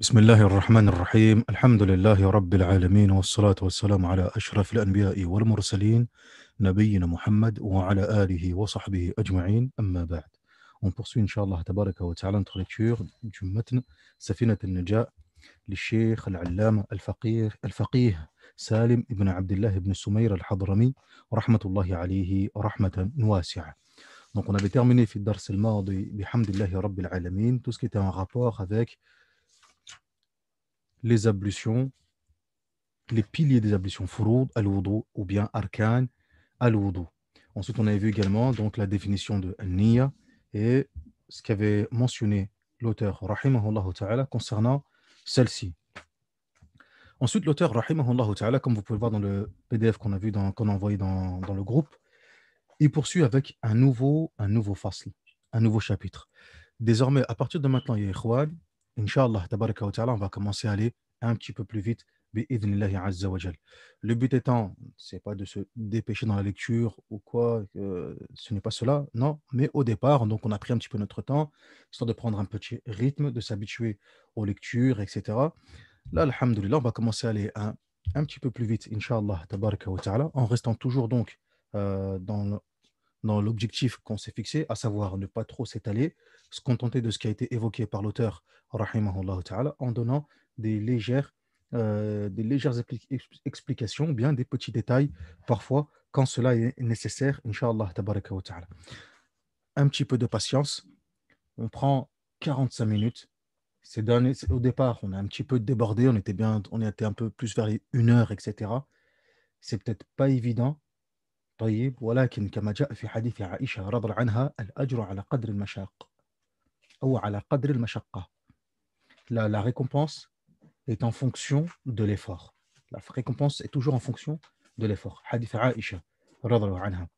بسم الله الرحمن الرحيم الحمد لله رب العالمين والصلاة والسلام على أشرف الأنبياء والمرسلين نبينا محمد وعلى آله وصحبه أجمعين أما بعد إن شاء الله تبارك وتعالى notre lecture متن سفينة النجاة للشيخ العلامة الفقيه الفقيه سالم بن عبد الله بن سمير الحضرمي رحمة الله عليه رحمة واسعة Donc بتغمني في الدرس الماضي بحمد الله رب العالمين tout ce qui était en les ablutions, les piliers des ablutions, furoud, al ou bien arkan, al-wudu. Ensuite, on avait vu également donc, la définition de Niyya et ce qu'avait mentionné l'auteur rahimahullah ta'ala concernant celle-ci. Ensuite, l'auteur rahimahullah ta'ala, comme vous pouvez le voir dans le PDF qu'on a vu, envoyé dans, le groupe, il poursuit avec un nouveau, un nouveau fasl, un nouveau chapitre. Désormais, à partir de maintenant, il y Yahweh, Inch'Allah, on va commencer à aller un petit peu plus vite. Le but étant, c'est pas de se dépêcher dans la lecture ou quoi, euh, ce n'est pas cela, non, mais au départ, donc on a pris un petit peu notre temps, histoire de prendre un petit rythme, de s'habituer aux lectures, etc. Là, alhamdoulilah, on va commencer à aller un, un petit peu plus vite, inshallah, en restant toujours donc euh, dans, dans l'objectif qu'on s'est fixé, à savoir ne pas trop s'étaler, se contenter de ce qui a été évoqué par l'auteur, en donnant des légères, euh, des légères explications, bien des petits détails, parfois quand cela est nécessaire, Inch'Allah. Un petit peu de patience. On prend 45 minutes. C'est au départ, on a un petit peu débordé, on était, bien, on était un peu plus vers une heure, etc. C'est peut-être pas évident, طيب ولكن كما جاء في حديث عائشة رضي عنها الأجر على قدر المشاق أو على قدر المشقة لا لا récompense est en fonction de l'effort la récompense est toujours en fonction de l'effort حديث عائشة رضي عنها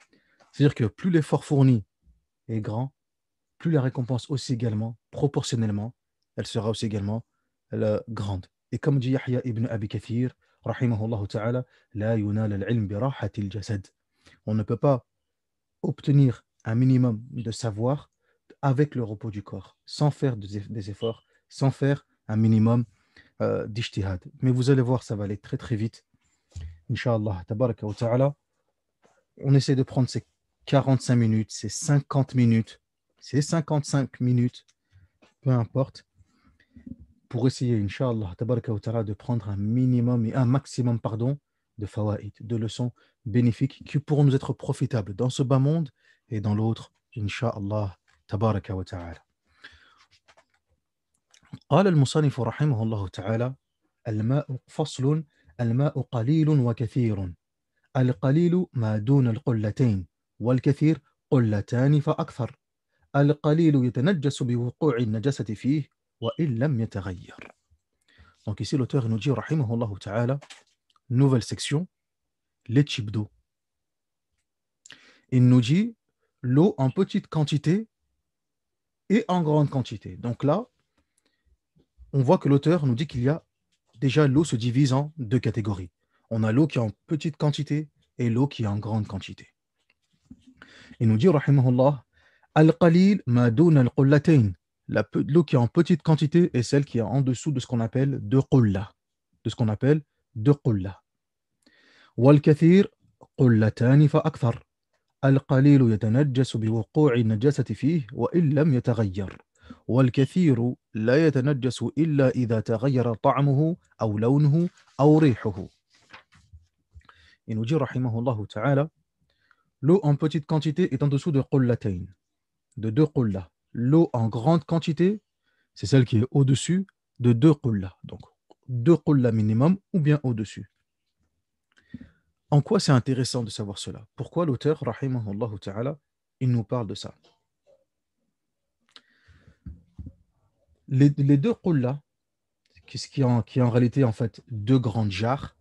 c'est-à-dire que plus l'effort fourni est grand plus la récompense aussi également proportionnellement elle sera aussi également la grande et comme dit Yahya ibn Abi Kathir رحمه الله تعالى لا ينال العلم براحة الجسد On ne peut pas obtenir un minimum de savoir avec le repos du corps, sans faire des efforts, sans faire un minimum euh, d'ishtihad. Mais vous allez voir, ça va aller très très vite. Inch'Allah, tabaraka wa ta'ala, on essaie de prendre ces 45 minutes, ces 50 minutes, ces 55 minutes, peu importe, pour essayer, Inch'Allah, tabaraka wa ta'ala, de prendre un minimum et un maximum, pardon, de fawaid, de leçons bénéfique qui pourront nous être profitables dans ce bas monde et dans l'autre, Inch'Allah, tabaraka wa ta'ala. قال المصنف رحمه الله تعالى الماء فصل الماء قليل وكثير القليل ما دون القلتين والكثير قلتان فأكثر القليل يتنجس بوقوع النجسة فيه وإن لم يتغير Donc ici l'auteur nous dit رحمه الله تعالى nouvelle section les types d'eau. Il nous dit l'eau en petite quantité et en grande quantité. Donc là, on voit que l'auteur nous dit qu'il y a déjà l'eau se divise en deux catégories. On a l'eau qui est en petite quantité et l'eau qui est en grande quantité. Il nous dit, rahimahullah, al-qalil al L'eau qui est en petite quantité est celle qui est en dessous de ce qu'on appelle de qullah, de ce qu'on appelle de qullah. والكثير قلتان فأكثر القليل يتنجس بوقوع النجاسة فيه وإن لم يتغير والكثير لا يتنجس إلا إذا تغير طعمه أو لونه أو ريحه إن نجي رحمه الله تعالى لو أن بتيت كونتيتي est en dessous de قلتين دو دو قلّة لو أن grande كونتيتي سي celle qui est au دو دو قلّة donc deux قلّة minimum ou bien au-dessus En quoi c'est intéressant de savoir cela Pourquoi l'auteur, rahimahullah ta'ala, il nous parle de ça les, deux qullas, qui, qui, en, réalité en fait deux grandes jarres,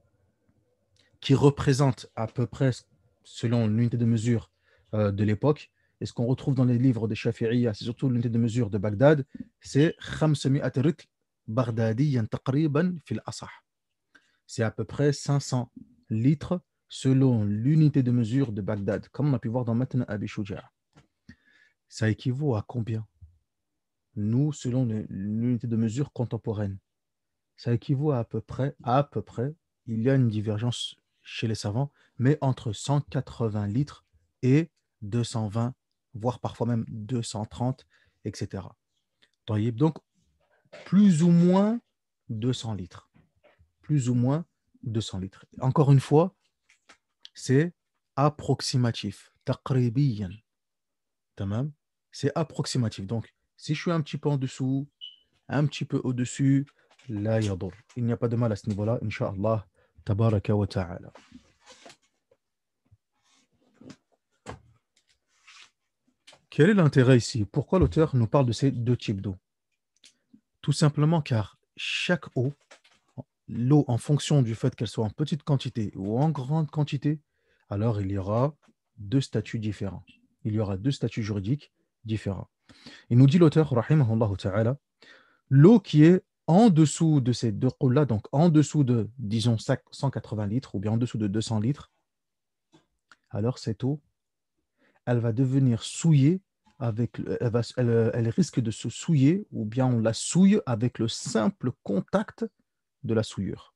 qui représentent à peu près, selon l'unité de mesure euh, de l'époque, et ce qu'on retrouve dans les livres des Shafi'iyya, c'est surtout l'unité de mesure de Bagdad, c'est C'est à peu près 500 litres selon l'unité de mesure de Bagdad, comme on a pu voir dans Matna Abi ça équivaut à combien Nous, selon l'unité de mesure contemporaine, ça équivaut à, peu près, à peu près, il y a une divergence chez les savants, mais entre 180 litres et 220, voire parfois même 230, etc. Donc, plus ou moins 200 litres. Plus ou moins 200 litres. Encore une fois, c'est approximatif. C'est approximatif. Donc, si je suis un petit peu en dessous, un petit peu au-dessus, la Il n'y a pas de mal à ce niveau-là, Inch'Allah. Tabaraka wa ta'ala. Quel est l'intérêt ici Pourquoi l'auteur nous parle de ces deux types d'eau Tout simplement car chaque eau, l'eau en fonction du fait qu'elle soit en petite quantité ou en grande quantité, alors il y aura deux statuts différents. Il y aura deux statuts juridiques différents. Il nous dit l'auteur, l'eau qui est en dessous de ces deux eaux-là, donc en dessous de, disons, 180 litres ou bien en dessous de 200 litres, alors cette eau, elle va devenir souillée, avec, elle risque de se souiller ou bien on la souille avec le simple contact de la souillure.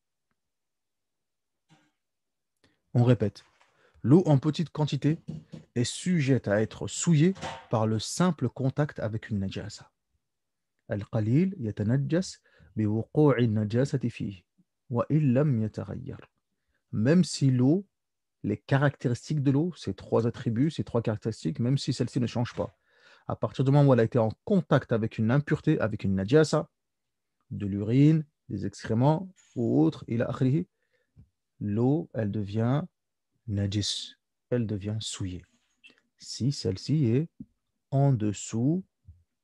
On répète, L'eau en petite quantité est sujette à être souillée par le simple contact avec une najasa. Al-qalil wa Même si l'eau, les caractéristiques de l'eau, ces trois attributs, ces trois caractéristiques, même si celles ci ne changent pas, à partir du moment où elle a été en contact avec une impureté, avec une najasa, de l'urine, des excréments ou autre, il a l'eau, elle devient najis, elle devient souillée. Si celle-ci est en dessous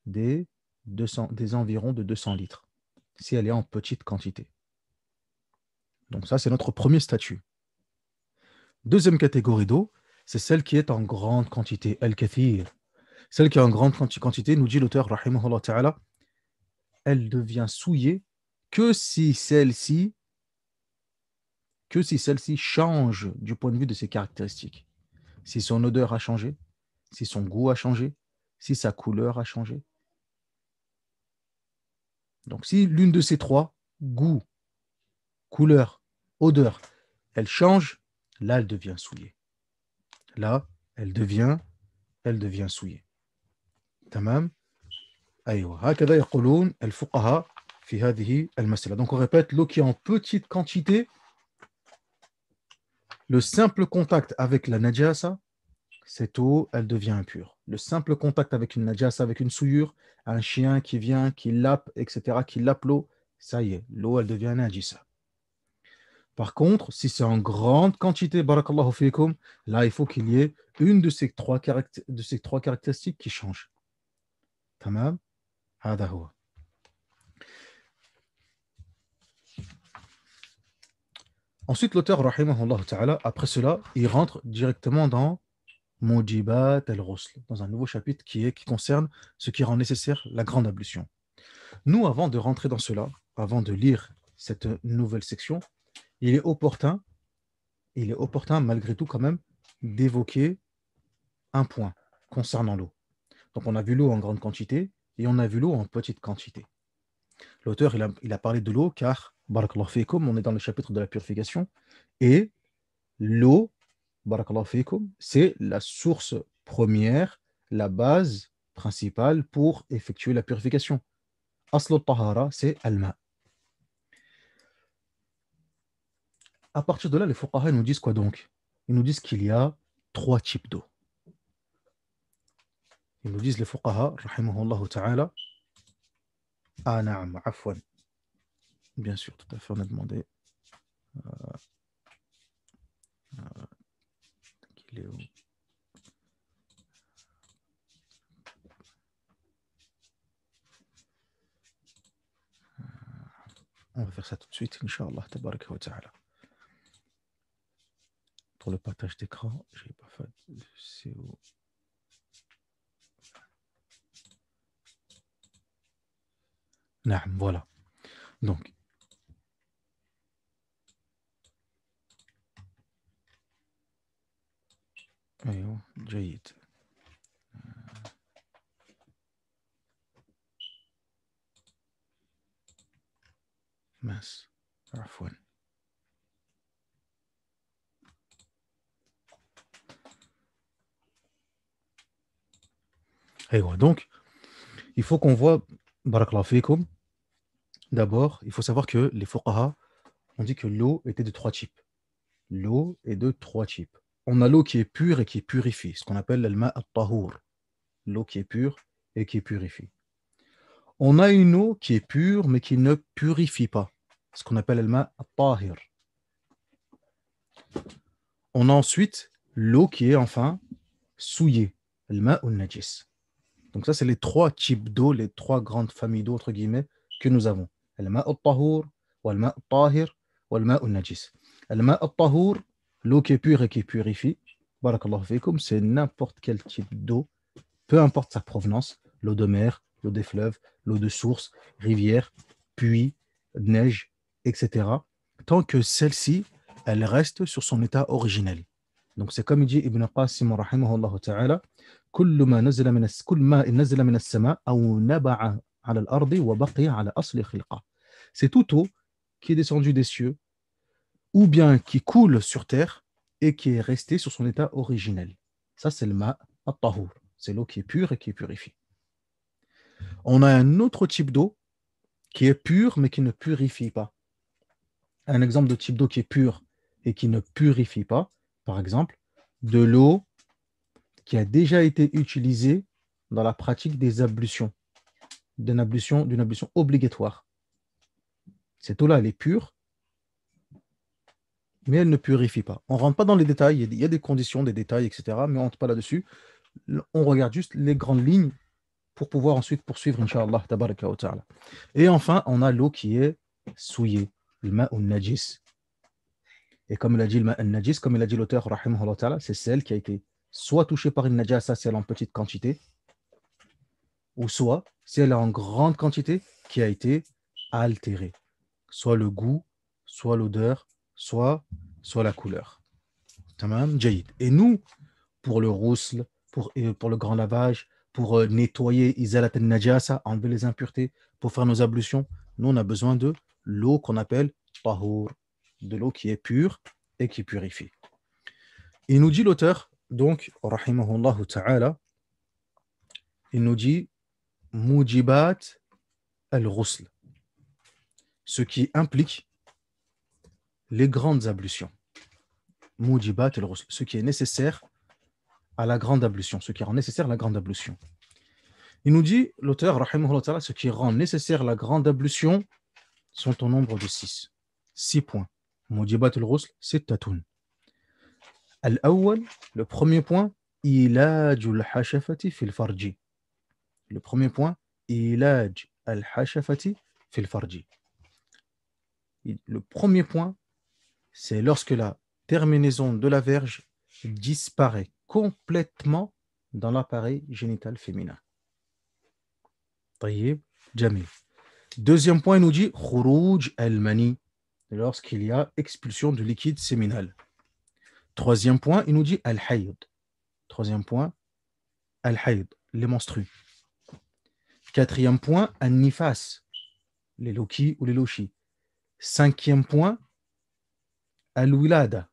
des, des environs de 200 litres, si elle est en petite quantité. Donc ça, c'est notre premier statut. Deuxième catégorie d'eau, c'est celle qui est en grande quantité, Elle kathir Celle qui est en grande quantité, nous dit l'auteur, elle devient souillée que si celle-ci que si celle-ci change du point de vue de ses caractéristiques. Si son odeur a changé, si son goût a changé, si sa couleur a changé. Donc si l'une de ces trois, goût, couleur, odeur, elle change, là elle devient souillée. Là, elle devient, elle devient souillée. Tamam Donc on répète, l'eau qui est en petite quantité, le simple contact avec la najasa, cette eau, elle devient impure. Le simple contact avec une najasa, avec une souillure, un chien qui vient, qui lappe, etc., qui lape l'eau, ça y est, l'eau, elle devient najisa. Par contre, si c'est en grande quantité, barakallahu là, il faut qu'il y ait une de ces trois, caractéristiques qui change. Tamam? Adahoua. Ensuite, l'auteur, après cela, il rentre directement dans Mujibat al-Rusl, dans un nouveau chapitre qui, est, qui concerne ce qui rend nécessaire la grande ablution. Nous, avant de rentrer dans cela, avant de lire cette nouvelle section, il est opportun, il est opportun malgré tout quand même, d'évoquer un point concernant l'eau. Donc on a vu l'eau en grande quantité et on a vu l'eau en petite quantité. L'auteur, il a, parlé de l'eau car Barakallahu on est dans le chapitre de la purification. Et l'eau, Barakallahu fiikum, c'est la source première, la base principale pour effectuer la purification. Aslot tahara, c'est alma. À partir de là, les fuqaha nous disent quoi donc Ils nous disent qu'il y a trois types d'eau. Ils nous disent les fuqaha, rahimahullah ta'ala, ah afwan. Bien sûr, tout à fait, on a demandé. Euh, euh, est euh, On va faire ça tout de suite, Inch'Allah, wa ta'ala. Pour le partage d'écran, j'ai pas fait. C'est où voilà. Donc, donc il faut qu'on voit barakallahu d'abord il faut savoir que les fuqaha ont dit que l'eau était de trois types l'eau est de trois types on a l'eau qui est pure et qui purifie, ce qu'on appelle l'alma al l'eau qui est pure et qui purifie. On a une eau qui est pure mais qui ne purifie pas, ce qu'on appelle l'alma tahir On a ensuite l'eau qui est enfin souillée, l'alma ou najis. Donc ça, c'est les trois types d'eau, les trois grandes familles d'eau, entre guillemets, que nous avons. L'alma al tahour l'alma al-tahir, l'alma najis L'eau qui est pure et qui purifie, purifiée, c'est n'importe quel type d'eau, peu importe sa provenance, l'eau de mer, l'eau des fleuves, l'eau de source, rivière, puits, neige, etc. Tant que celle-ci, elle reste sur son état originel. Donc c'est comme dit Ibn Qasim rahimahullah ta'ala, C'est toute eau qui est descendue des cieux ou bien qui coule sur terre et qui est resté sur son état originel. Ça, c'est le ma tahur C'est l'eau qui est pure et qui est purifiée. On a un autre type d'eau qui est pure mais qui ne purifie pas. Un exemple de type d'eau qui est pure et qui ne purifie pas, par exemple, de l'eau qui a déjà été utilisée dans la pratique des ablutions, d'une ablution, ablution obligatoire. Cette eau-là, elle est pure, mais elle ne purifie pas. On ne rentre pas dans les détails, il y a des conditions, des détails, etc., mais on ne rentre pas là-dessus. On regarde juste les grandes lignes pour pouvoir ensuite poursuivre, Inch'Allah, tabaraka wa Et enfin, on a l'eau qui est souillée, le ou najis. Et comme l'a dit le ma'un najis, comme l'a dit l'auteur, c'est celle qui a été soit touchée par une najasa cest elle en petite quantité, ou soit, si elle en grande quantité, qui a été altérée. Soit le goût, soit l'odeur, soit, soit la couleur. Et nous, pour le roussel, pour, euh, pour le grand lavage, pour euh, nettoyer Najasa, enlever les impuretés, pour faire nos ablutions, nous, on a besoin de l'eau qu'on appelle Tahour, de l'eau qui est pure et qui purifie. Il nous dit l'auteur, donc, rahimahullah ta'ala, il nous dit Mujibat al-Ghusl, ce qui implique les grandes ablutions. ce qui est nécessaire à la grande ablution, ce qui rend nécessaire la grande ablution. Il nous dit, l'auteur, ce qui rend nécessaire la grande ablution sont au nombre de six. Six points. Moujibat al-Ghusl, c'est tatoun. al awal, le premier point, al hashafati fil farji. Le premier point, ilaj al-hashafati fil farji. Le premier point, c'est lorsque la terminaison de la verge disparaît complètement dans l'appareil génital féminin. voyez Jamais. Deuxième point, il nous dit Khuruj al-Mani, lorsqu'il y a expulsion du liquide séminal. Troisième point, il nous dit Al-Hayd. Troisième point, Al-Hayd, les menstrues. Quatrième point, An-Nifas, les Loki ou les Loshi. Cinquième point, Al-Wilada.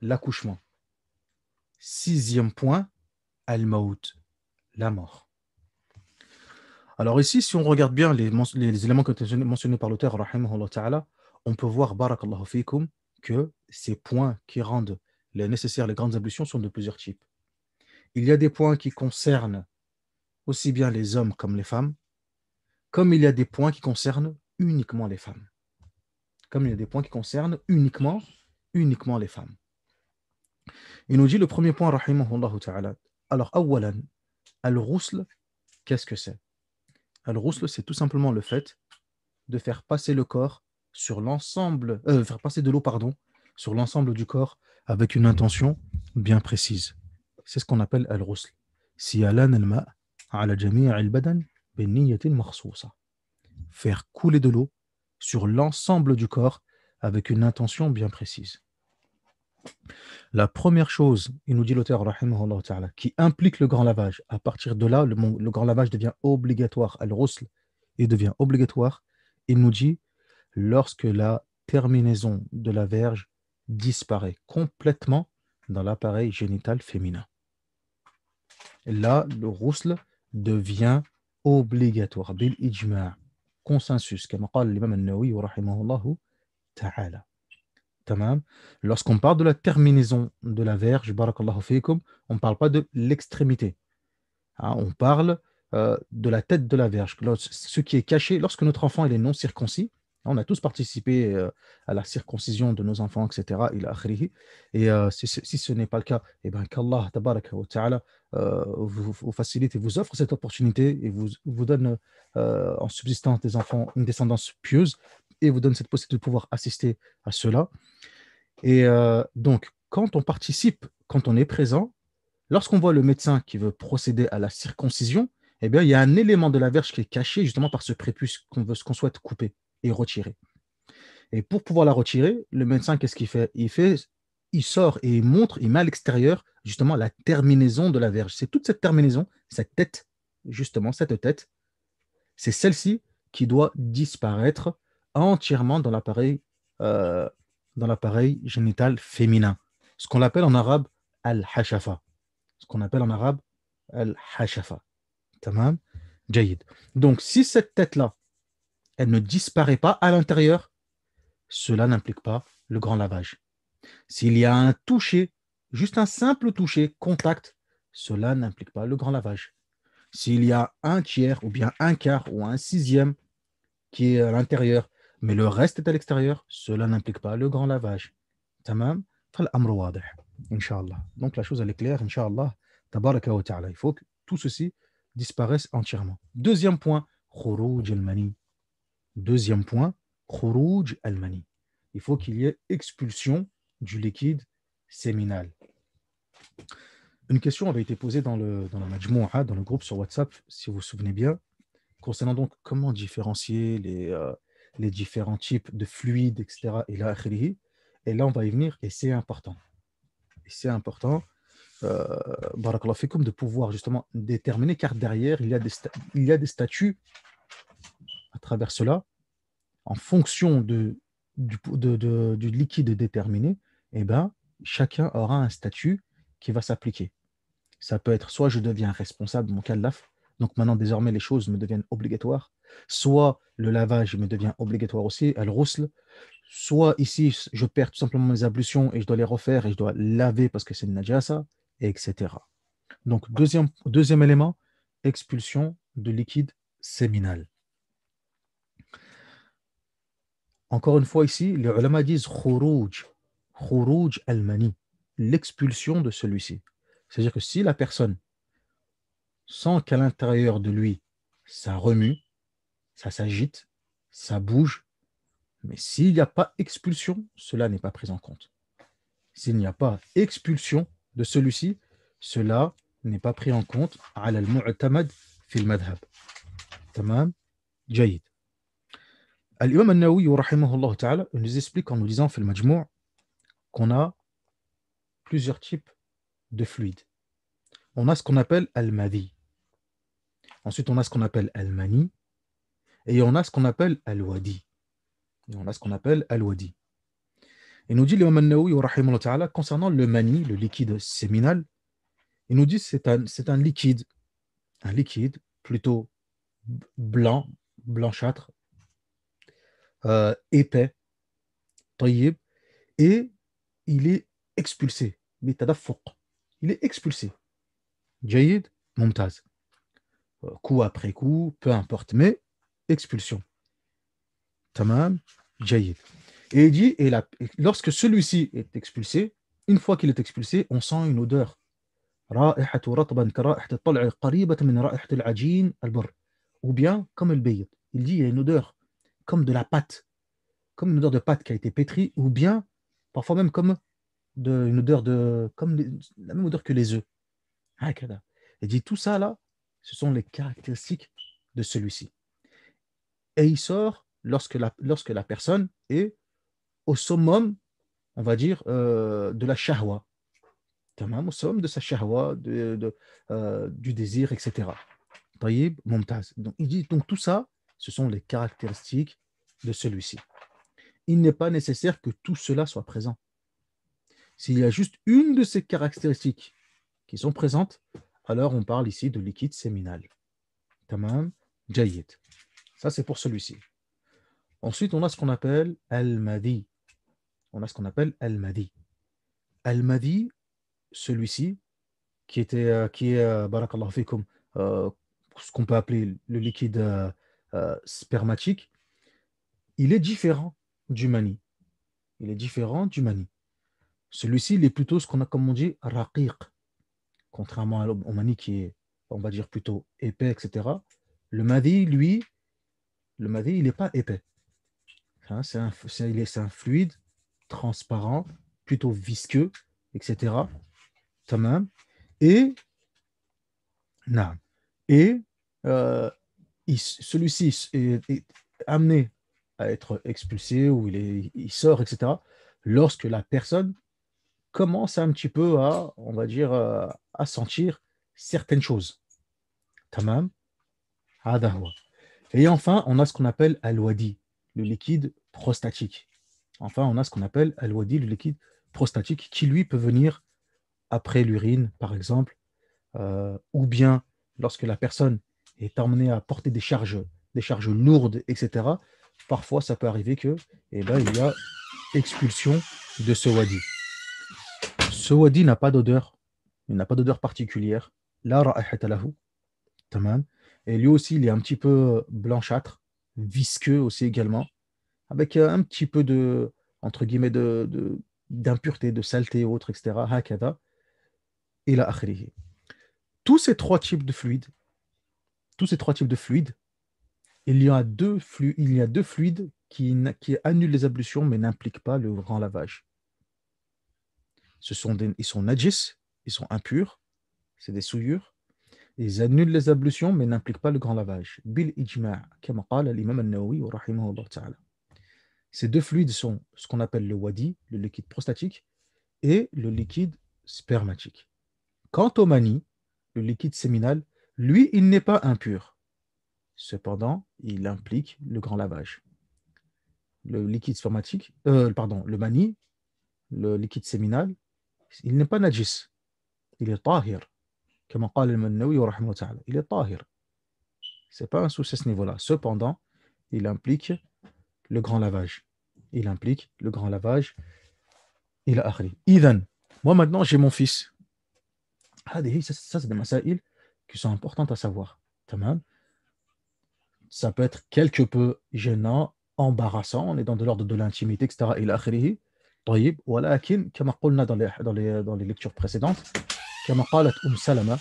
l'accouchement. Sixième point, Al-Maut, la mort. Alors ici, si on regarde bien les, éléments que mentionnés par l'auteur, on peut voir, barakallahu que ces points qui rendent les nécessaires les grandes ablutions sont de plusieurs types. Il y a des points qui concernent aussi bien les hommes comme les femmes, comme il y a des points qui concernent uniquement les femmes comme il y a des points qui concernent uniquement, uniquement les femmes. Il nous dit le premier point, rahimahullah ta'ala. Alors, awalan, al-rousl, qu'est-ce que c'est Al-rousl, c'est tout simplement le fait de faire passer le corps sur l'ensemble, euh, faire passer de l'eau, pardon, sur l'ensemble du corps avec une intention bien précise. C'est ce qu'on appelle al-rousl. si al-ma' ala al-badan Faire couler de l'eau sur l'ensemble du corps avec une intention bien précise. La première chose, il nous dit l'auteur, qui implique le grand lavage, à partir de là, le, grand lavage devient obligatoire, al-rusl, et devient obligatoire. Il nous dit, lorsque la terminaison de la verge disparaît complètement dans l'appareil génital féminin. Là, le rousle devient obligatoire, bil consensus, comme l'imam ta'ala. Lorsqu'on parle de la terminaison de la verge, barakallahu on ne parle pas de l'extrémité. Hein, on parle euh, de la tête de la verge, ce qui est caché lorsque notre enfant est non circoncis, on a tous participé euh, à la circoncision de nos enfants, etc. Et euh, si, si, ce n'est pas le cas, eh ben, qu'Allah euh, vous, facilite et vous offre cette opportunité et vous, vous donne en subsistance des enfants une descendance pieuse et vous donne cette possibilité de pouvoir assister à cela. Et donc, quand on participe, quand on est présent, lorsqu'on voit le médecin qui veut procéder à la circoncision, eh bien, il y a un élément de la verge qui est caché justement par ce prépuce qu'on veut, qu'on souhaite couper et retirer. Et pour pouvoir la retirer, le médecin, qu'est-ce qu'il fait Il fait, il sort et il montre, il met à l'extérieur justement la terminaison de la verge. C'est toute cette terminaison, cette tête, justement cette tête, c'est celle-ci qui doit disparaître entièrement dans l'appareil, euh, dans l'appareil génital féminin. Ce qu'on appelle en arabe al-hashafa. Ce qu'on appelle en arabe al-hashafa. Tamam, jayid. Donc si cette tête-là elle ne disparaît pas à l'intérieur, cela n'implique pas le grand lavage. S'il y a un toucher, juste un simple toucher, contact, cela n'implique pas le grand lavage. S'il y a un tiers ou bien un quart ou un sixième qui est à l'intérieur, mais le reste est à l'extérieur, cela n'implique pas le grand lavage. Tamam Donc la chose elle est claire, Inch'Allah. ta'ala. Il faut que tout ceci disparaisse entièrement. Deuxième point, khuruj al Deuxième point, khuruj al-mani. Il faut qu'il y ait expulsion du liquide séminal. Une question avait été posée dans, le, dans majmouha, dans le groupe sur WhatsApp, si vous vous souvenez bien, concernant donc comment différencier les, euh, les différents types de fluides, etc. Et là, et là, on va y venir, et c'est important. Et c'est important, comme euh, de pouvoir justement déterminer, car derrière, il y a des, il y a des statuts à travers cela en fonction du, liquide déterminé, eh ben, chacun aura un statut qui va s'appliquer. Ça peut être soit je deviens responsable, mon calaf, donc maintenant désormais les choses me deviennent obligatoires, soit le lavage me devient obligatoire aussi, elle roussle, soit ici je perds tout simplement mes ablutions et je dois les refaire et je dois laver parce que c'est une najasa, etc. Donc deuxième, deuxième élément, expulsion de liquide séminal. Encore une fois ici, les ulama disent khuruj, khuruj al-mani, l'expulsion de celui-ci. C'est-à-dire que si la personne sent qu'à l'intérieur de lui, ça remue, ça s'agite, ça bouge, mais s'il n'y a pas expulsion, cela n'est pas pris en compte. S'il n'y a pas expulsion de celui-ci, cela n'est pas pris en compte. al fil jayid. Al-Imam nous explique en nous disant, fait le qu'on a plusieurs types de fluides. On a ce qu'on appelle Al-Madi. Ensuite, on a ce qu'on appelle Al-Mani. Et on a ce qu'on appelle Al-Wadi. Et on a ce qu'on appelle Al-Wadi. Et nous dit l'imam concernant le mani, le liquide séminal, il nous dit que c'est c'est un liquide, un liquide plutôt blanc, blanchâtre, euh, épais, et il est expulsé. Il est expulsé. Jaïd, Mumtaz. Euh, coup après coup, peu importe, mais expulsion. Tamam, Jaïd. Et il dit, et lorsque celui-ci est expulsé, une fois qu'il est expulsé, on sent une odeur. Ou bien comme le Il dit, il y a une odeur comme de la pâte, comme une odeur de pâte qui a été pétrie, ou bien parfois même comme de, une odeur de comme la même odeur que les œufs. Il ah, dit tout ça là, ce sont les caractéristiques de celui-ci. Et il sort lorsque la, lorsque la personne est au summum, on va dire, euh, de la shahwa. Au summum de sa shahwa, de, euh, du désir, etc. Taïb, Donc il dit donc tout ça, ce sont les caractéristiques de celui-ci. Il n'est pas nécessaire que tout cela soit présent. S'il y a juste une de ces caractéristiques qui sont présentes, alors on parle ici de liquide séminal. Tamam, Ça, c'est pour celui-ci. Ensuite, on a ce qu'on appelle al-madi. On a ce qu'on appelle al-madi. Al-madi, celui-ci, qui, était, euh, qui est, euh, barakallahu euh, ce qu'on peut appeler le liquide euh, spermatique, il est différent du mani. Il est différent du mani. Celui-ci, il est plutôt ce qu'on a, comme on dit, raqiq. Contrairement au mani qui est, on va dire, plutôt épais, etc. Le madi, lui, le madi, il n'est pas épais. Hein, c'est un, est, un fluide transparent, plutôt visqueux, etc. Et, non. et celui-ci est, amené à être expulsé ou il, est, il sort, etc., lorsque la personne commence un petit peu à, on va dire, euh, à sentir certaines choses. Tamam Et enfin, on a ce qu'on appelle al le liquide prostatique. Enfin, on a ce qu'on appelle al le liquide prostatique, qui lui peut venir après l'urine, par exemple, euh, ou bien lorsque la personne est amené à porter des charges, des charges lourdes, etc., parfois ça peut arriver que eh ben, il y a expulsion de ce wadi. Ce wadi n'a pas d'odeur, il n'a pas d'odeur particulière. La tamam. Et lui aussi, il est un petit peu blanchâtre, visqueux aussi également, avec un petit peu de, entre guillemets, de, d'impureté, de, saleté et autre, etc. Hakada. Et la Tous ces trois types de fluides, tous ces trois types de fluides, il y a deux, il y a deux fluides qui, qui, annulent les ablutions mais n'impliquent pas le grand lavage. Ce sont ils sont najis, ils sont impurs, c'est des souillures. Ils annulent les ablutions mais n'impliquent pas le grand lavage. Bil ijma' l'imam nawawi Ces deux fluides sont ce qu'on appelle le wadi, le liquide prostatique, et le liquide spermatique. Quant au mani, le liquide séminal, lui, il n'est pas impur. Cependant, il implique le grand lavage. Le liquide spermatique, euh, pardon, le mani, le liquide séminal, il n'est pas najis. Il est tahir. Comme a il est tahir. C'est pas un souci à ce niveau-là. Cependant, il implique le grand lavage. Il implique le grand lavage. Il a akhri. Idan, moi maintenant j'ai mon fils. Ça, c'est des saïl qui sont importantes à savoir. Ça peut être quelque peu gênant, embarrassant, on est dans de l'ordre de l'intimité, etc. Et a طيب ولكن كما قلنا dans les, lectures précédentes كما umm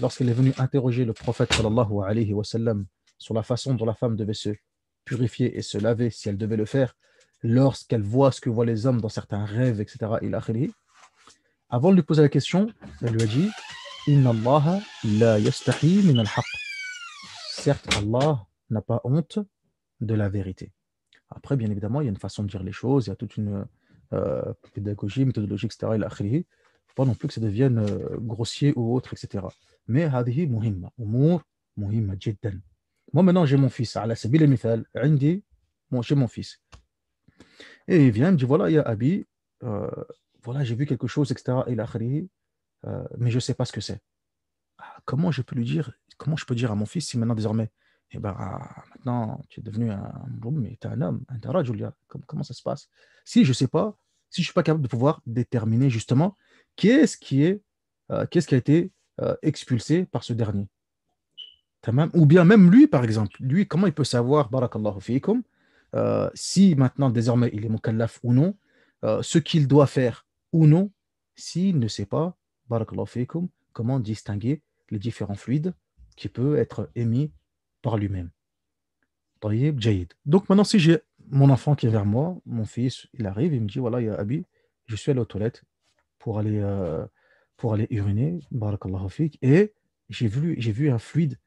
lorsqu'elle est venue interroger le prophète sur la façon dont la femme devait se purifier et se laver si elle devait le faire lorsqu'elle voit ce que voient les hommes dans certains rêves etc. Et avant de lui poser la question elle lui a dit Certes, Allah n'a pas honte de la vérité. Après, bien évidemment, il y a une façon de dire les choses, il y a toute une euh, pédagogie, méthodologie, etc. Il ne faut pas non plus que ça devienne euh, grossier ou autre, etc. Mais hadihi muhimma, umur muhimma jiddan. Moi, maintenant, j'ai mon fils, la indi, moi, j'ai mon fils. Et il vient, il me dit, voilà, a Abi, euh, voilà, j'ai vu quelque chose, etc. Et euh, mais je ne sais pas ce que c'est. Ah, comment je peux lui dire, comment je peux dire à mon fils si maintenant désormais, eh ben, ah, maintenant tu es devenu un mais tu es un homme, un comment, comment ça se passe Si je ne sais pas, si je ne suis pas capable de pouvoir déterminer justement qu'est-ce qui, est, euh, qu'est-ce qui a été euh, expulsé par ce dernier. ou bien même lui, par exemple, lui, comment il peut savoir, barakallahu si maintenant désormais il est mukallaf ou non, ce qu'il doit faire ou non, s'il ne sait pas comment distinguer les différents fluides qui peuvent être émis par lui-même. Donc maintenant, si j'ai mon enfant qui est vers moi, mon fils, il arrive, il me dit, voilà, il y a Abi, je suis allé aux toilettes pour aller, euh, pour aller uriner, et j'ai vu, vu un fluide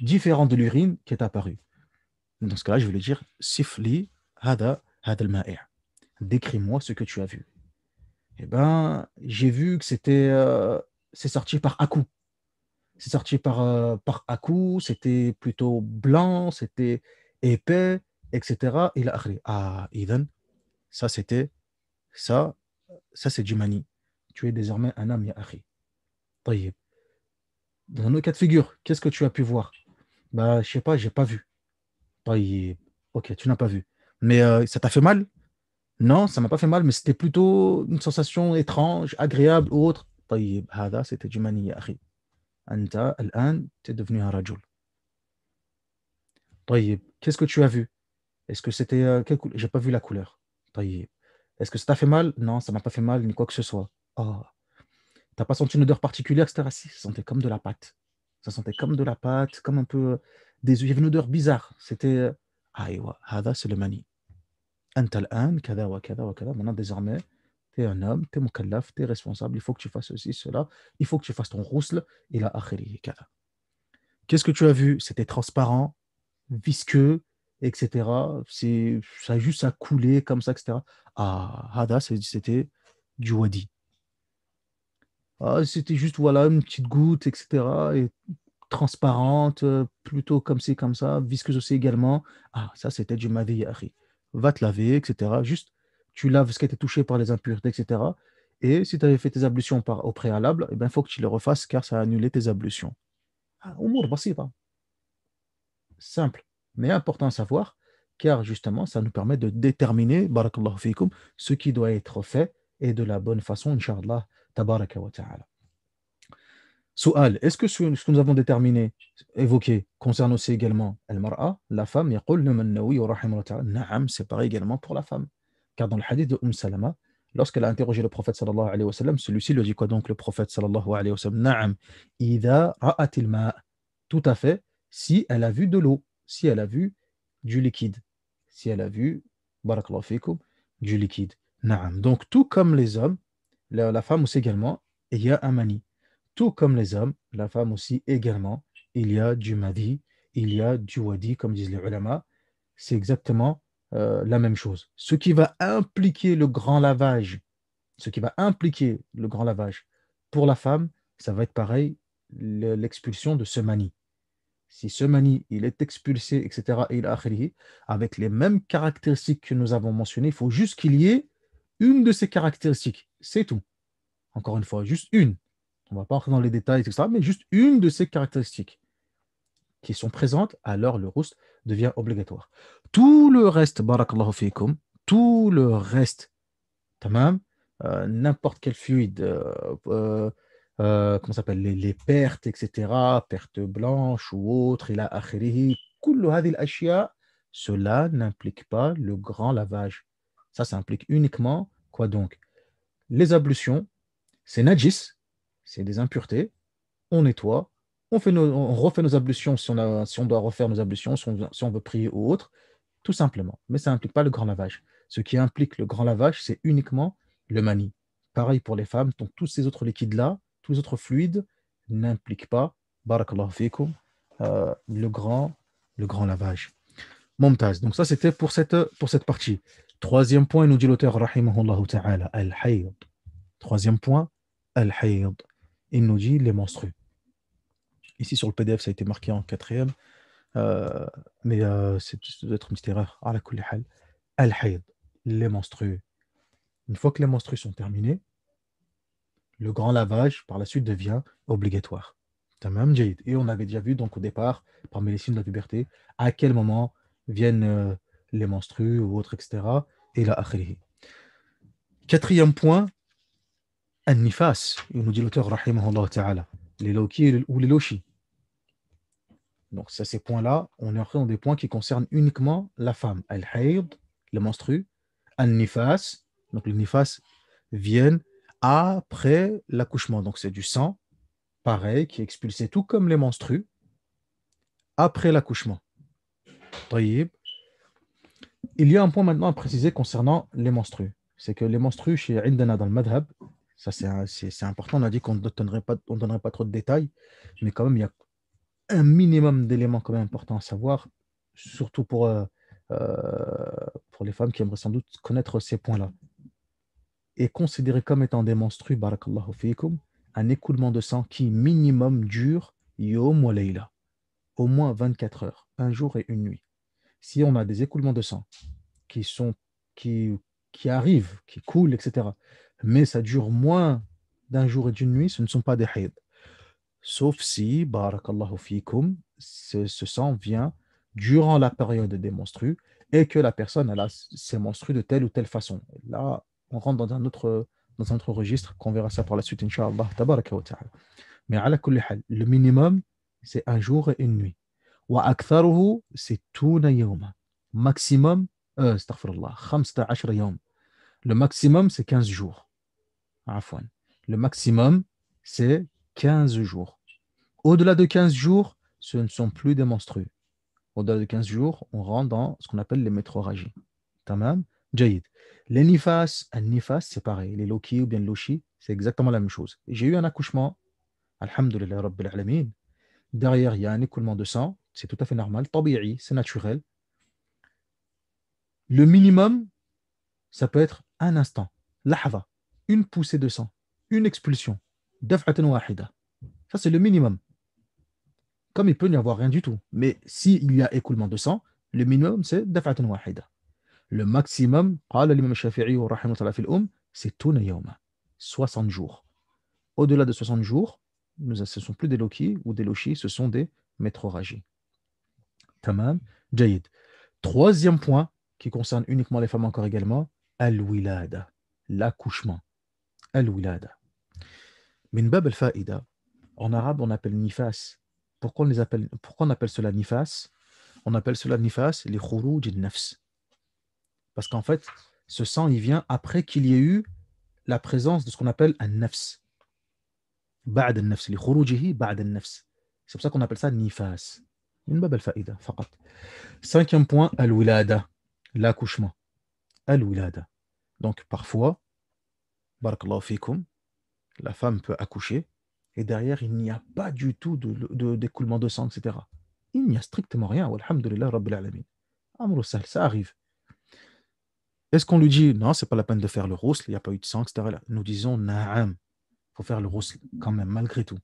différent de l'urine qui est apparu. Dans ce cas-là, je vais lui dire, sifli hada hada Décris-moi ce que tu as vu eh ben, j'ai vu que c'était euh, c'est sorti par coup. C'est sorti par, euh, par coup c'était plutôt blanc, c'était épais, etc. Il a Ah, Eden, ça c'était ça, ça c'est mani. Tu es désormais un homme, Voyez, Dans nos cas de figure, qu'est-ce que tu as pu voir Bah, je sais pas, j'ai pas vu. Ok, tu n'as pas vu. Mais euh, ça t'a fait mal non, ça m'a pas fait mal, mais c'était plutôt une sensation étrange, agréable ou autre. c'était du mani, Anta, tu es devenu un rajul. Qu'est-ce que tu as vu Est-ce que c'était. Euh, J'ai pas vu la couleur. Est-ce que ça t'a fait mal Non, ça m'a pas fait mal, ni quoi que ce soit. Oh. T'as pas senti une odeur particulière, C'était raciste, ça sentait comme de la pâte. Ça sentait comme de la pâte, comme un peu euh, des Il y avait une odeur bizarre. C'était. Euh, Aïwa, Hada, c'est le mani. انت الان كذا وكذا وكذا maintenant désormais tu un homme tu es mukallaf tu es responsable il faut que tu fasses aussi cela il faut que tu fasses ton rousle et la كذا qu'est-ce que tu as vu c'était transparent visqueux etc c'est ça juste à couler comme ça etc ah hada c'était du wadi ah, c'était juste voilà une petite goutte etc et transparente euh, plutôt comme c'est comme ça visqueuse aussi également ah ça c'était du madhi va te laver, etc. Juste, tu laves ce qui a été touché par les impuretés, etc. Et si tu avais fait tes ablutions par, au préalable, il eh ben, faut que tu les refasses car ça a annulé tes ablutions. Ah, hein. Simple, mais important à savoir, car justement, ça nous permet de déterminer, barakallahu fikum, ce qui doit être fait et de la bonne façon, inshallah, tabaraka wa ta'ala. Soual, est-ce que ce que nous avons déterminé, évoqué, concerne aussi également Al-Mar'a, la femme, c'est pareil également pour la femme. Car dans le hadith de Umm Salama, lorsqu'elle a interrogé le prophète sallallahu alayhi wa celui-ci lui dit quoi donc le prophète sallallahu alayhi wa sallam Ida Tout à fait, si elle a vu de l'eau, si elle a vu du liquide, si elle a vu, barakallahu du liquide. Naam. Donc tout comme les hommes, la, la femme aussi également, il y a un mani tout comme les hommes, la femme aussi également. Il y a du madi il y a du Wadi, comme disent les ulama. C'est exactement euh, la même chose. Ce qui va impliquer le grand lavage, ce qui va impliquer le grand lavage pour la femme, ça va être pareil, l'expulsion de ce mani. Si ce mani, il est expulsé, etc., et il avec les mêmes caractéristiques que nous avons mentionnées, il faut juste qu'il y ait une de ces caractéristiques. C'est tout. Encore une fois, juste une on ne va pas rentrer dans les détails, etc., mais juste une de ces caractéristiques qui sont présentes, alors le roust devient obligatoire. Tout le reste, barakallahu fikum, tout le reste, tamam, euh, n'importe quel fluide, euh, euh, euh s'appelle, les, pertes, etc., pertes blanches ou autres, et la akhirihi, cela n'implique pas le grand lavage. Ça, ça implique uniquement quoi donc Les ablutions, c'est najis, c'est des impuretés, on nettoie, on, refait nos ablutions si on, doit refaire nos ablutions, si on, veut prier ou autre, tout simplement. Mais ça n'implique pas le grand lavage. Ce qui implique le grand lavage, c'est uniquement le mani. Pareil pour les femmes, donc tous ces autres liquides-là, tous les autres fluides n'impliquent pas, barakallahu fikum, euh, le, grand, le grand lavage. Momtaz. Donc ça, c'était pour cette, pour cette partie. Troisième point, nous dit l'auteur, rahimahullah ta'ala, al-hayd. Troisième point, al il nous dit les menstrues. Ici sur le PDF, ça a été marqué en quatrième, euh, mais euh, c'est peut-être une petite erreur. Al-Hayd, les menstrues. Une fois que les menstrues sont terminées, le grand lavage par la suite devient obligatoire. Et on avait déjà vu donc au départ, parmi les signes de la puberté, à quel moment viennent euh, les menstrues ou autres, etc. Et la akhrihi. Quatrième point, An-Nifas, nous dit l'auteur, les ou les Donc, ça, ces points-là, on est entré dans des points qui concernent uniquement la femme. Al-Hayd, le menstru, « nifas donc les Nifas viennent après l'accouchement. Donc, c'est du sang, pareil, qui est expulsé tout comme les menstrues après l'accouchement. Il y a un point maintenant à préciser concernant les menstrues. C'est que les menstrues chez Indana dans le madhab, ça, c'est important. On a dit qu'on ne donnerait, pas, trop de détails, mais quand même, il y a un minimum d'éléments quand même importants à savoir, surtout pour, euh, euh, pour les femmes qui aimeraient sans doute connaître ces points-là. Et considérer comme étant des menstrues, barakallahu un écoulement de sang qui minimum dure yom wa au moins 24 heures, un jour et une nuit. Si on a des écoulements de sang qui, sont, qui, qui arrivent, qui coulent, etc., mais ça dure moins d'un jour et d'une nuit, ce ne sont pas des haïd. Sauf si, barakallahu fiikum, ce, sang vient durant la période des monstrues et que la personne elle a ses menstrues de telle ou telle façon. là, on rentre dans un autre, dans un registre qu'on verra ça par la suite, ta'ala. Mais à le minimum, c'est un jour et une nuit. tout na maximum euh, 15 le maximum c'est 15 jours le maximum, c'est 15 jours. Au-delà de 15 jours, ce ne sont plus des monstrueux. Au-delà de 15 jours, on rentre dans ce qu'on appelle les métroragies. Tamam Jayid. Les nifas, un nifas, c'est pareil. Les loki ou bien loshi, c'est exactement la même chose. J'ai eu un accouchement, alhamdulillah, rabbil alamin. Derrière, il y a un écoulement de sang, c'est tout à fait normal. Tabi'i, c'est naturel. Le minimum, ça peut être un instant. Lahava une poussée de sang, une expulsion, Ça, c'est le minimum. Comme il peut n'y avoir rien du tout. Mais s'il y a écoulement de sang, le minimum, c'est Le maximum, umm, c'est 60 jours. Au-delà de 60 jours, nous, ce ne sont plus des loki ou des lochis, ce sont des métrorragies. Tamam, Jayid. Troisième point qui concerne uniquement les femmes encore également, al-wilada, l'accouchement al-wilada. Min bab al en arabe on appelle nifas. Pourquoi on, les appelle, pourquoi on appelle cela nifas On appelle cela nifas les khuruj nafs. Parce qu'en fait, ce sang, il vient après qu'il y ait eu la présence de ce qu'on appelle un nafs. بعد النفس لخروجه بعد النفس c'est pour ça qu'on appelle ça nifas من باب الفائدة فقط cinquième point الولادة l'accouchement donc parfois la femme peut accoucher, et derrière, il n'y a pas du tout d'écoulement de, de, de, sang, etc. Il n'y a strictement rien, alhamdulillah, rabbil ça arrive. Est-ce qu'on lui dit, non, c'est pas la peine de faire le rousl, il n'y a pas eu de sang, etc. Nous disons, naam, il faut faire le rousl quand même, malgré tout.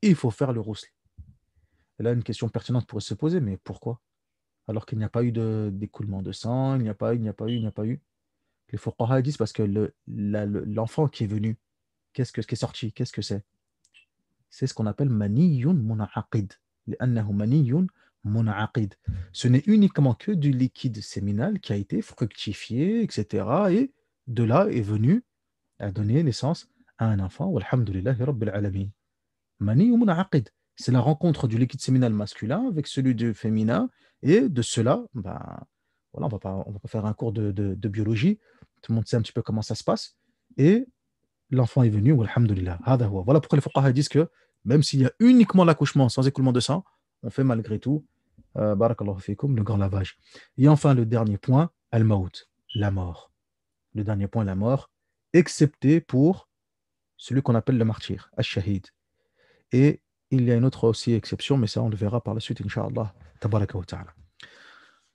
Il faut faire le rousl. là, une question pertinente pourrait se poser, mais pourquoi Alors qu'il n'y a pas eu d'écoulement de, de sang, il n'y a pas eu, il n'y a pas eu, il n'y a pas eu. Les Fuqaha disent parce que l'enfant le, qui est venu, qu'est-ce que, qui est sorti, qu'est-ce que c'est C'est ce qu'on appelle maniyun munaqid. Ce n'est uniquement que du liquide séminal qui a été fructifié, etc. Et de là est venu à donner naissance à un enfant. C'est la rencontre du liquide séminal masculin avec celui du féminin. Et de cela, ben, voilà, on ne va pas faire un cours de, de biologie, tout le monde sait un petit peu comment ça se passe. Et l'enfant est venu, alhamdulillah. Voilà pourquoi les fuqaha disent que même s'il y a uniquement l'accouchement sans écoulement de sang, on fait malgré tout, euh, le grand lavage. Et enfin, le dernier point, al maut la mort. Le dernier point, la mort, excepté pour celui qu'on appelle le martyr, al shahid Et il y a une autre aussi exception, mais ça, on le verra par la suite, inshallah, tabaraka wa ta'ala.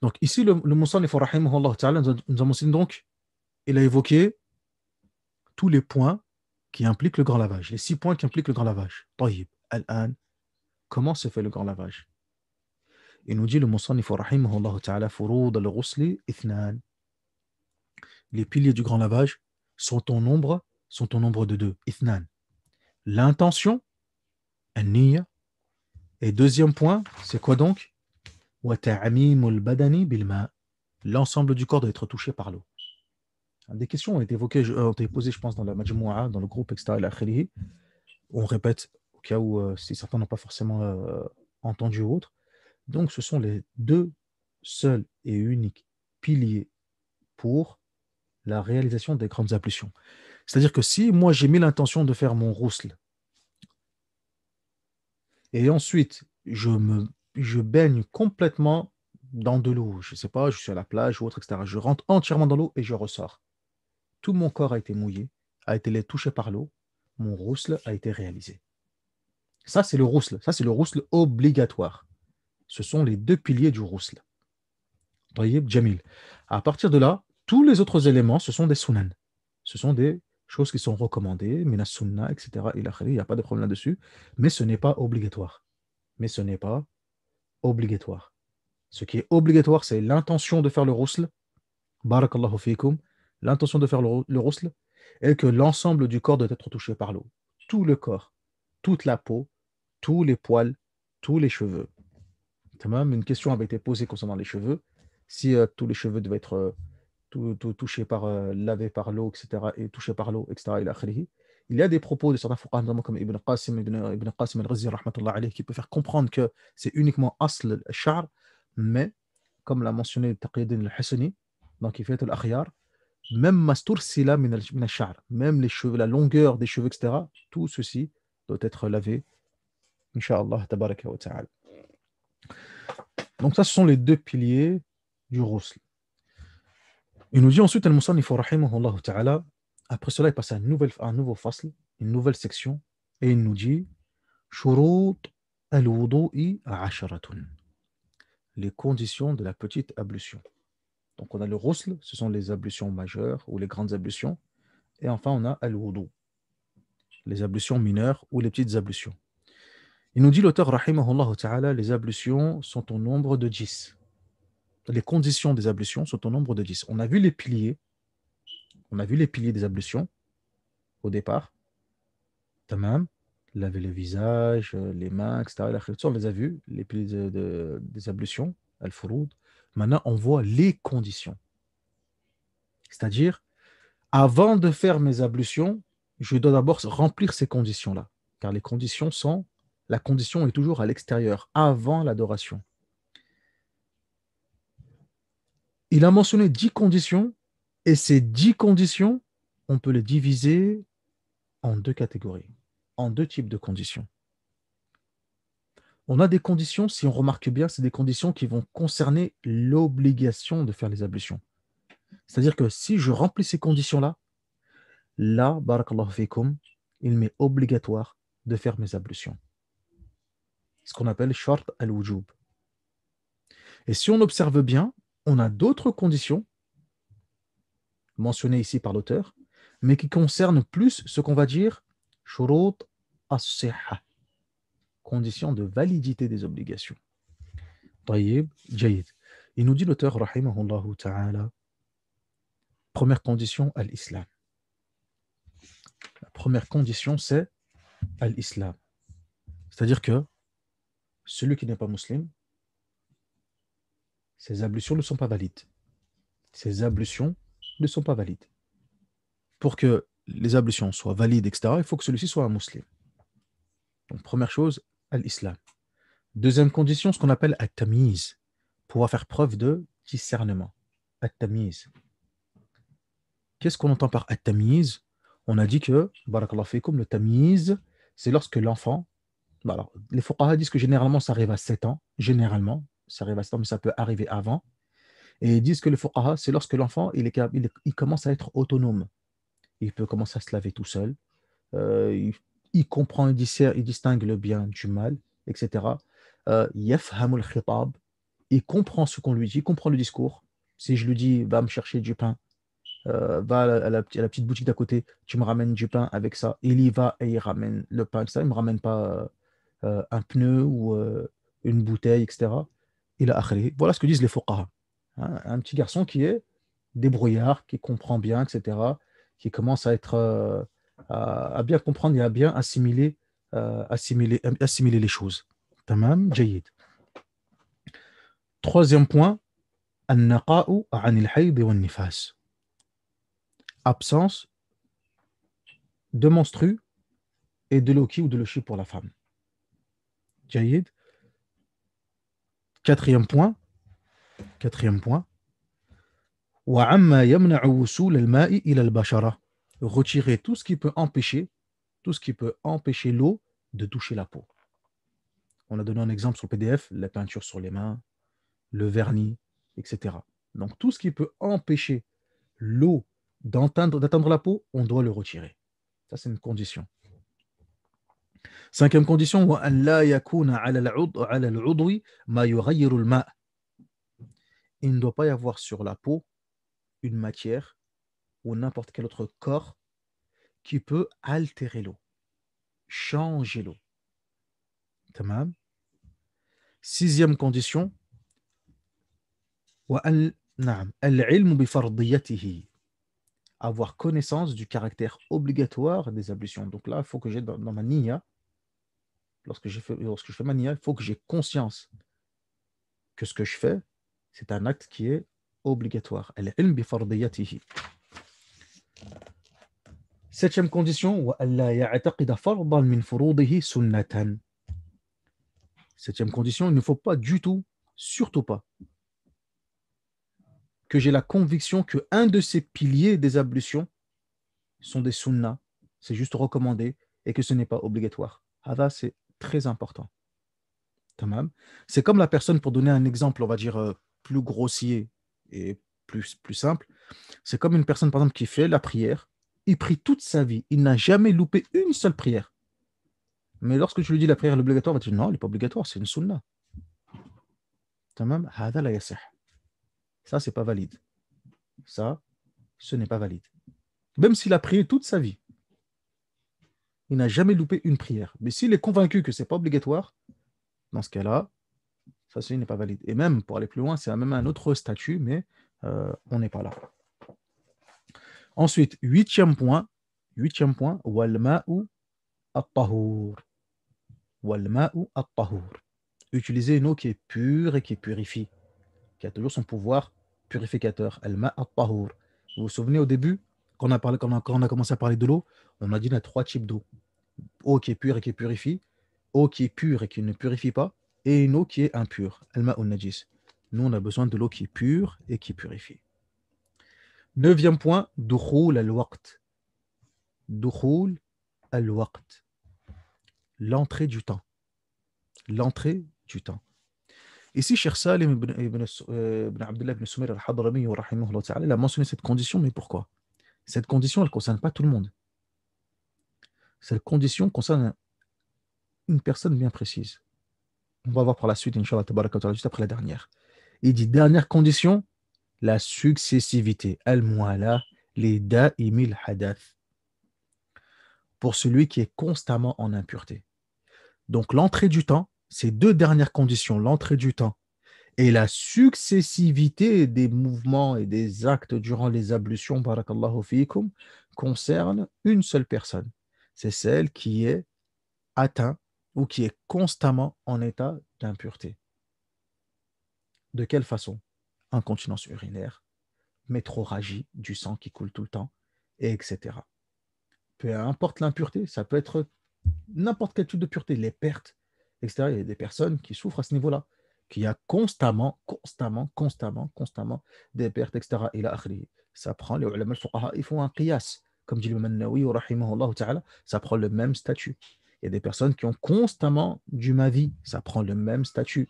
Donc ici, le, le ta'ala, nous avons donc il a évoqué tous les points qui impliquent le grand lavage, les six points qui impliquent le grand lavage. al-an, comment se fait le grand lavage Il nous dit le ta'ala, furud al rusli ithnan. Les piliers du grand lavage sont en nombre, sont en nombre de deux, ithnan. L'intention, an Et deuxième point, c'est quoi donc L'ensemble du corps doit être touché par l'eau. Des questions ont été évoquées, euh, été posées, je pense, dans la majmoua, dans le groupe, etc. on répète au cas où euh, certains n'ont pas forcément euh, entendu autre. Donc, ce sont les deux seuls et uniques piliers pour la réalisation des grandes ablutions. C'est-à-dire que si moi j'ai mis l'intention de faire mon rousle, et ensuite je me je baigne complètement dans de l'eau, je ne sais pas, je suis à la plage ou autre, etc. Je rentre entièrement dans l'eau et je ressors. Tout mon corps a été mouillé, a été touché par l'eau. Mon rousle a été réalisé. Ça, c'est le rousle. Ça, c'est le rousle obligatoire. Ce sont les deux piliers du rousle. voyez, Jamil. À partir de là, tous les autres éléments, ce sont des sunan. Ce sont des choses qui sont recommandées, minas sunna, etc. Il n'y a pas de problème là-dessus. Mais ce n'est pas obligatoire. Mais ce n'est pas obligatoire. Ce qui est obligatoire, c'est l'intention de faire le rousle. Barakallahu l'intention de faire le, roussel est que l'ensemble du corps doit être touché par l'eau. Tout le corps, toute la peau, tous les poils, tous les cheveux. Même une question avait été posée concernant les cheveux. Si euh, tous les cheveux devaient être euh, touchés par, euh, lavés par l'eau, etc., et touchés par l'eau, etc., il y a des propos de certains fuqah, comme Ibn Qasim, Ibn, Ibn Qasim al-Razi, qui peut faire comprendre que c'est uniquement asl al-shar, mais comme l'a mentionné Taqiyuddin al-Hassani, donc il fait al même même les cheveux, la longueur des cheveux, etc. Tout ceci doit être lavé. Inch'Allah, tabaraka wa ta'ala. Donc ça, ce sont les deux piliers du roussel. Il nous dit ensuite, al ta'ala, après cela, il passe à, un nouveau fasl, une nouvelle section, et il nous dit, al Les conditions de la petite ablution. Donc, on a le roussel, ce sont les ablutions majeures ou les grandes ablutions. Et enfin, on a al-wudu, les ablutions mineures ou les petites ablutions. Il nous dit l'auteur, rahimahullah ta'ala, les ablutions sont au nombre de 10. Les conditions des ablutions sont au nombre de 10. On a vu les piliers, on a vu les piliers des ablutions au départ. Tamam, laver le visage, les mains, etc. On les a vus, les piliers des ablutions, al-furud. Maintenant, on voit les conditions. C'est-à-dire, avant de faire mes ablutions, je dois d'abord remplir ces conditions-là, car les conditions sont, la condition est toujours à l'extérieur, avant l'adoration. Il a mentionné dix conditions, et ces dix conditions, on peut les diviser en deux catégories, en deux types de conditions on a des conditions, si on remarque bien, c'est des conditions qui vont concerner l'obligation de faire les ablutions. C'est-à-dire que si je remplis ces conditions-là, là, barakallahu fikum, il m'est obligatoire de faire mes ablutions. Ce qu'on appelle short al-wujub. Et si on observe bien, on a d'autres conditions, mentionnées ici par l'auteur, mais qui concernent plus ce qu'on va dire shurut as-sihah conditions de validité des obligations. Taïb, Il nous dit l'auteur, rahimahullah ta'ala, première condition, al-islam. La première condition, c'est al-islam. C'est-à-dire que celui qui n'est pas musulman, ses ablutions ne sont pas valides. Ses ablutions ne sont pas valides. Pour que les ablutions soient valides, etc., il faut que celui-ci soit un musulman. Donc, première chose, l'islam. Deuxième condition, ce qu'on appelle at-tamiz, pouvoir faire preuve de discernement. At-tamiz. Qu'est-ce qu'on entend par at-tamiz On a dit que, barakallahu comme le tamiz, c'est lorsque l'enfant. Bah alors, les fuqaha disent que généralement ça arrive à 7 ans, généralement, ça arrive à 7 ans, mais ça peut arriver avant. Et ils disent que le fuqaha, c'est lorsque l'enfant il, capable il, commence à être autonome. Il peut commencer à se laver tout seul, euh, il comprend, il, distingue, il distingue le bien du mal, etc. Euh, il comprend ce qu'on lui dit, il comprend le discours. Si je lui dis, va me chercher du pain, euh, va à la, petite boutique d'à côté, tu me ramènes du pain avec ça. Il y va et il ramène le pain, ça, Il ne me ramène pas euh, un pneu ou une bouteille, etc. Il a akhri. Voilà ce que disent les fuqaha. Hein, un petit garçon qui est débrouillard, qui comprend bien, etc., qui commence à être à, bien comprendre et à bien assimiler, euh, assimiler, euh, assimiler les choses. Tamam, jayid. Troisième point, absence de menstrues et de l'oki ou de l'oshi pour la femme. Jayid. Quatrième point, quatrième point, وعما يمنع وصول الماء إلى البشرة retirer tout ce qui peut empêcher, tout ce qui peut empêcher l'eau de toucher la peau. On a donné un exemple sur le PDF, la peinture sur les mains, le vernis, etc. Donc tout ce qui peut empêcher l'eau d'atteindre la peau, on doit le retirer. Ça, c'est une condition. Cinquième condition, il ne doit pas y avoir sur la peau une matière ou n'importe quel autre corps qui peut altérer l'eau, changer l'eau. Tamam. Sixième condition, avoir connaissance du caractère obligatoire des ablutions. Donc là, il faut que j'ai dans, ma niya, lorsque, lorsque je fais ma niya, il faut que j'ai conscience que ce que je fais, c'est un acte qui est obligatoire. Septième condition, Septième condition, il ne faut pas du tout, surtout pas, que j'ai la conviction que un de ces piliers des ablutions sont des sunnas, c'est juste recommandé et que ce n'est pas obligatoire. Hada, c'est très important. C'est comme la personne, pour donner un exemple, on va dire, euh, plus grossier et plus, plus simple, c'est comme une personne, par exemple, qui fait la prière, il prie toute sa vie, il n'a jamais loupé une seule prière. Mais lorsque tu lui dis la prière est obligatoire, il va te non, elle n'est pas obligatoire, c'est une sunna. Ça, c'est pas valide. Ça, ce n'est pas valide. Même s'il a prié toute sa vie, il n'a jamais loupé une prière. Mais s'il est convaincu que ce n'est pas obligatoire, dans ce cas-là, ça, ce n'est pas valide. Et même, pour aller plus loin, c'est même un autre statut, mais euh, on n'est pas là. Ensuite, huitième point, huitième point, walma'u at-tahur. Walma'u at-tahur. Utiliser une eau qui est pure et qui purifie, qui a toujours son pouvoir purificateur. Alma Vous vous souvenez au début, quand on a, parlé, quand a, commencé à parler de l'eau, on a dit qu'il y a trois types d'eau. Eau qui est pure et qui purifie, eau qui est pure et qui ne purifie pas, et une eau qui est impure. Nous, on a besoin de l'eau qui est pure et qui purifie. Neuvième point, dukhul al-waqt. Dukhul al-waqt. L'entrée du temps. L'entrée du temps. Ici, Cheikh Salim ibn, ibn, euh, ibn Abdullah ibn al-Hadrami, il a mentionné cette condition, mais pourquoi Cette condition, elle ne concerne pas tout le monde. Cette condition concerne une personne bien précise. On va voir par la suite, Inch'Allah, juste après la dernière. Il dit dernière condition, la successivité. Al-Mu'ala, les da'imil hadath. Pour celui qui est constamment en impureté. Donc l'entrée du temps, ces deux dernières conditions, l'entrée du temps et la successivité des mouvements et des actes durant les ablutions, barakallahu fiikum, concernent une seule personne. C'est celle qui est atteinte ou qui est constamment en état d'impureté. De quelle façon incontinence urinaire, métroragie, du sang qui coule tout le temps, et etc. Peu importe l'impureté, ça peut être n'importe quel type de pureté, les pertes, etc. Il y a des personnes qui souffrent à ce niveau-là, qui a constamment, constamment, constamment, constamment des pertes, etc. Et là, ça prend, les ulama ah, ils font un qiyas, comme dit le Nawawi, ça prend le même statut. Il y a des personnes qui ont constamment du vie ça prend le même statut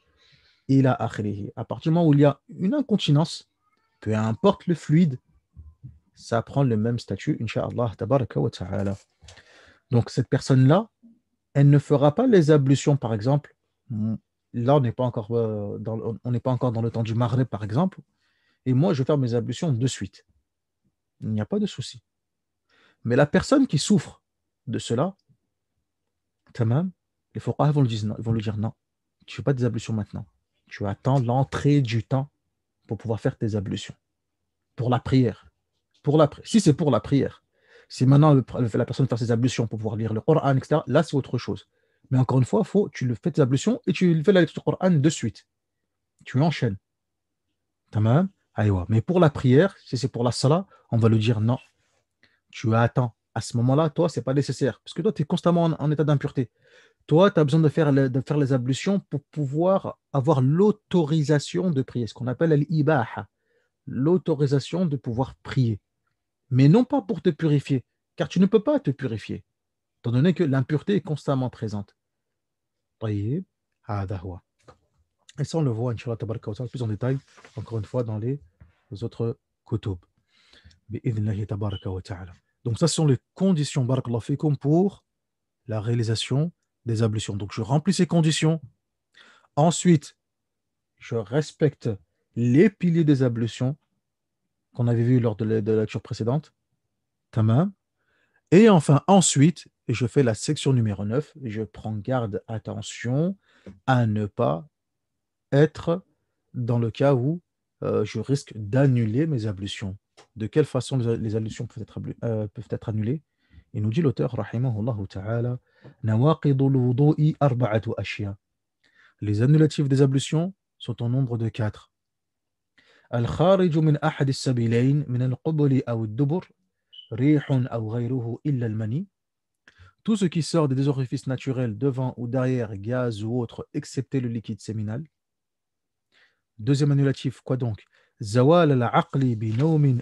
et À partir du moment où il y a une incontinence, peu importe le fluide, ça prend le même statut, Inch'Allah, Donc cette personne-là, elle ne fera pas les ablutions, par exemple. Là, on n'est pas, encore euh, dans, le temps du marais, par exemple. Et moi, je vais faire mes ablutions de suite. Il n'y a pas de souci. Mais la personne qui souffre de cela, tamam, les fuqahs vont, vont lui dire non, tu ne fais pas des ablutions maintenant. Tu attends l'entrée du temps pour pouvoir faire tes ablutions. Pour la prière. Pour la, si c'est pour la prière. Si maintenant la personne fait ses ablutions pour pouvoir lire le Coran, etc., là c'est autre chose. Mais encore une fois, faut, tu le fais tes ablutions et tu fais la lecture du Coran de suite. Tu enchaînes. Tamam Mais pour la prière, si c'est pour la salah, on va lui dire non. Tu attends. À ce moment-là, toi, c'est pas nécessaire. Parce que toi, tu es constamment en état d'impureté. Toi, tu as besoin de faire, de faire les ablutions pour pouvoir avoir l'autorisation de prier, ce qu'on appelle l'ibaha, l'autorisation de pouvoir prier. Mais non pas pour te purifier, car tu ne peux pas te purifier, étant donné que l'impureté est constamment présente. Et ça, on le voit, Inch'Allah, plus en détail, encore une fois, dans les, autres kutub. Donc, ça, ce sont les conditions, comme pour la réalisation des ablutions. Donc, je remplis ces conditions. Ensuite, je respecte les piliers des ablutions qu'on avait vu lors de la, lecture précédente. Tamam. Et enfin, ensuite, je fais la section numéro 9. je prends garde, attention, à ne pas être dans le cas où euh, je risque d'annuler mes ablutions. De quelle façon les ablutions peuvent être euh, annulées il nous dit l'auteur, rahimahullah ta'ala, Les annulatifs des ablutions sont au nombre de quatre. الخارج min al السبيلين aw القبل أو rihun aw ghayruhu illa al mani »« Tout ce qui sort des orifices naturels devant ou derrière, gaz ou autre, excepté le liquide séminal. Deuxième annulatif, quoi donc Zawal al-aqli bi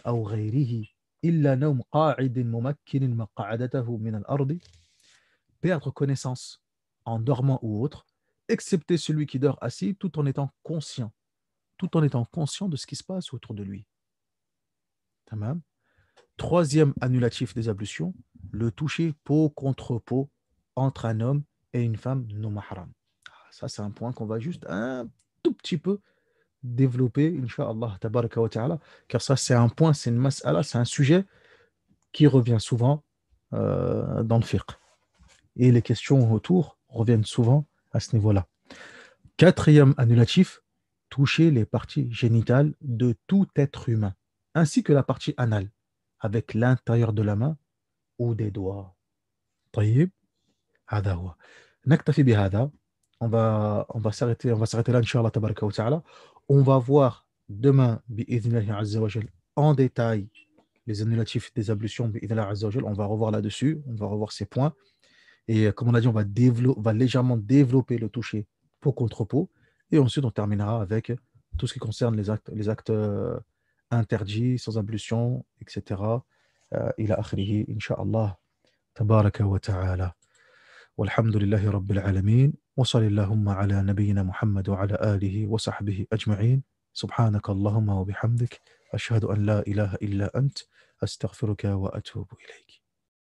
aw ghayrihi perdre connaissance en dormant ou autre excepté celui qui dort assis tout en étant conscient tout en étant conscient de ce qui se passe autour de lui tamam troisième annulatif des ablutions le toucher peau contre peau entre un homme et une femme non mahram ah, ça c'est un point qu'on va juste un tout petit peu développer, Inch'Allah, tabaraka wa ta'ala, car ça, c'est un point, c'est une mas'ala, c'est un sujet qui revient souvent euh, dans le fiqh. Et les questions autour reviennent souvent à ce niveau-là. Quatrième annulatif, toucher les parties génitales de tout être humain, ainsi que la partie anale, avec l'intérieur de la main ou des doigts. طيب هذا هو نكتفي بهذا on va on va s'arrêter on va s'arrêter là inshallah tabaraka wa ta'ala on va voir demain, en détail, les annulatifs des ablutions, on va revoir là-dessus, on va revoir ces points. Et euh, comme on a dit, on va, développer va légèrement développer le toucher pour contre Et ensuite, on terminera avec tout ce qui concerne les actes, les actes euh, interdits, sans ablution, etc. Euh, Il a إن inshallah Tabaraka wa Ta'ala. وصل اللهم على نبينا محمد وعلى آله وصحبه أجمعين سبحانك اللهم وبحمدك أشهد أن لا إله إلا أنت أستغفرك وأتوب إليك